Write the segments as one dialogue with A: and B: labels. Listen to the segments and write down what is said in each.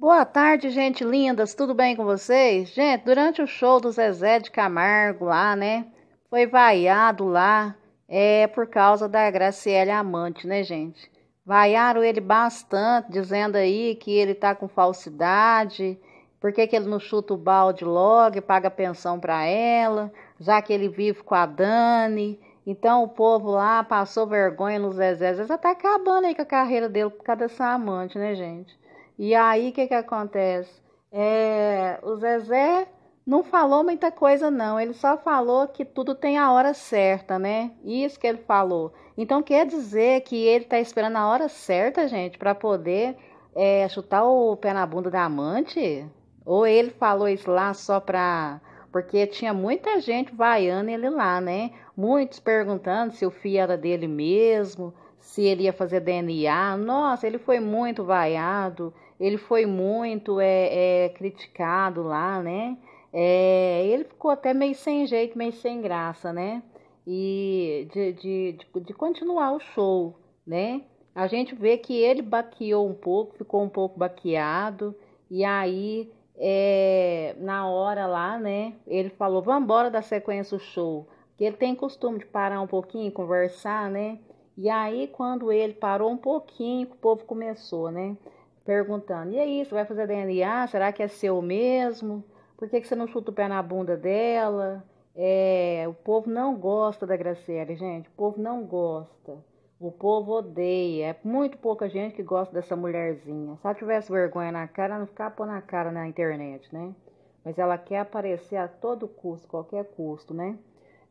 A: Boa tarde, gente lindas, tudo bem com vocês? Gente, durante o show do Zezé de Camargo lá, né? Foi vaiado lá, é por causa da Graciela Amante, né, gente? Vaiaram ele bastante, dizendo aí que ele tá com falsidade, porque que, ele não chuta o balde logo e paga pensão para ela, já que ele vive com a Dani. Então o povo lá passou vergonha no Zezé. Zezé tá acabando aí com a carreira dele por causa dessa amante, né, gente? E aí o que, que acontece? É, o Zezé não falou muita coisa, não. Ele só falou que tudo tem a hora certa, né? Isso que ele falou. Então quer dizer que ele tá esperando a hora certa, gente, para poder é, chutar o pé na bunda da amante? Ou ele falou isso lá só pra. Porque tinha muita gente vaiando ele lá, né? Muitos perguntando se o filho era dele mesmo se ele ia fazer DNA. Nossa, ele foi muito vaiado, ele foi muito é, é criticado lá, né? É, ele ficou até meio sem jeito, meio sem graça, né? E de, de, de, de continuar o show, né? A gente vê que ele baqueou um pouco, ficou um pouco baqueado, e aí é, na hora lá, né? Ele falou: vamos embora da sequência do show. Que ele tem costume de parar um pouquinho, conversar, né? E aí, quando ele parou um pouquinho, o povo começou, né? Perguntando: e aí, você vai fazer DNA? Será que é seu mesmo? Por que, que você não chuta o pé na bunda dela? É, o povo não gosta da Graciele, gente. O povo não gosta. O povo odeia. É muito pouca gente que gosta dessa mulherzinha. Se ela tivesse vergonha na cara, ela não ficava pôr na cara na internet, né? Mas ela quer aparecer a todo custo, qualquer custo, né?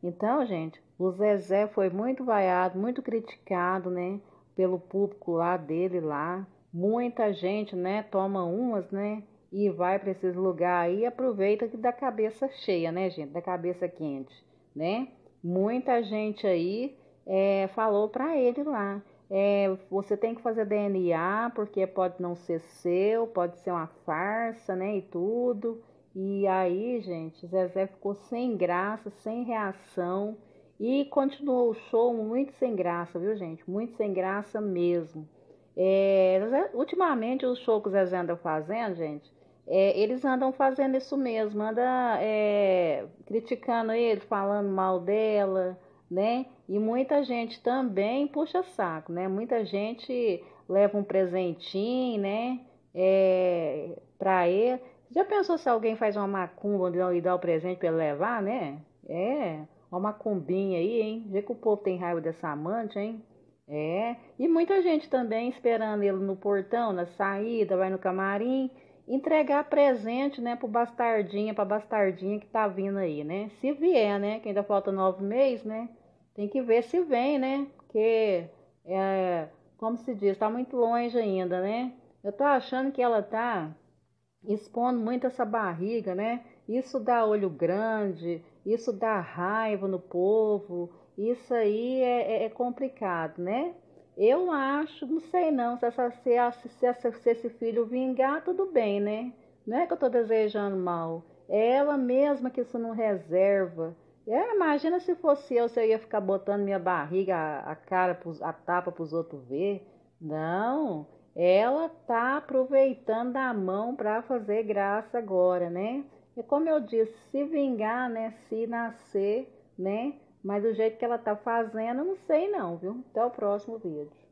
A: Então, gente, o Zezé foi muito vaiado, muito criticado, né? Pelo público lá dele lá. Muita gente, né? Toma umas, né? E vai para esses lugares aí, aproveita que da cabeça cheia, né, gente? Da cabeça quente, né? Muita gente aí é, falou para ele lá. É, você tem que fazer DNA porque pode não ser seu, pode ser uma farsa, né? E tudo. E aí, gente, Zezé ficou sem graça, sem reação e continuou o show muito sem graça, viu, gente? Muito sem graça mesmo. É, ultimamente, o show que o Zezé anda fazendo, gente, é, eles andam fazendo isso mesmo, anda é, criticando ele, falando mal dela, né? E muita gente também puxa saco, né? Muita gente leva um presentinho, né? É, para ele. Já pensou se alguém faz uma macumba e dá o presente para ele levar, né? É, uma macumbinha aí, hein? Vê que o povo tem raiva dessa amante, hein? É, e muita gente também esperando ele no portão, na saída, vai no camarim, entregar presente, né, pro bastardinha, pra bastardinha que tá vindo aí, né? Se vier, né, que ainda falta nove meses, né, tem que ver se vem, né, porque, é, como se diz, tá muito longe ainda, né? Eu tô achando que ela tá expondo muito essa barriga, né? Isso dá olho grande, isso dá raiva no povo, isso aí é, é, é complicado, né? Eu acho, não sei não, se, essa, se, se, se, esse filho vingar, tudo bem, né? Não é que eu tô desejando mal. É ela mesma que isso não reserva. É, imagina se fosse eu, se eu ia ficar botando minha barriga, a, a cara, a tapa para os outros ver. Não, ela tá aproveitando a mão para fazer graça agora, né? E como eu disse, se vingar, né? Se nascer, né? Mas do jeito que ela tá fazendo, eu não sei não, viu? Até o próximo vídeo.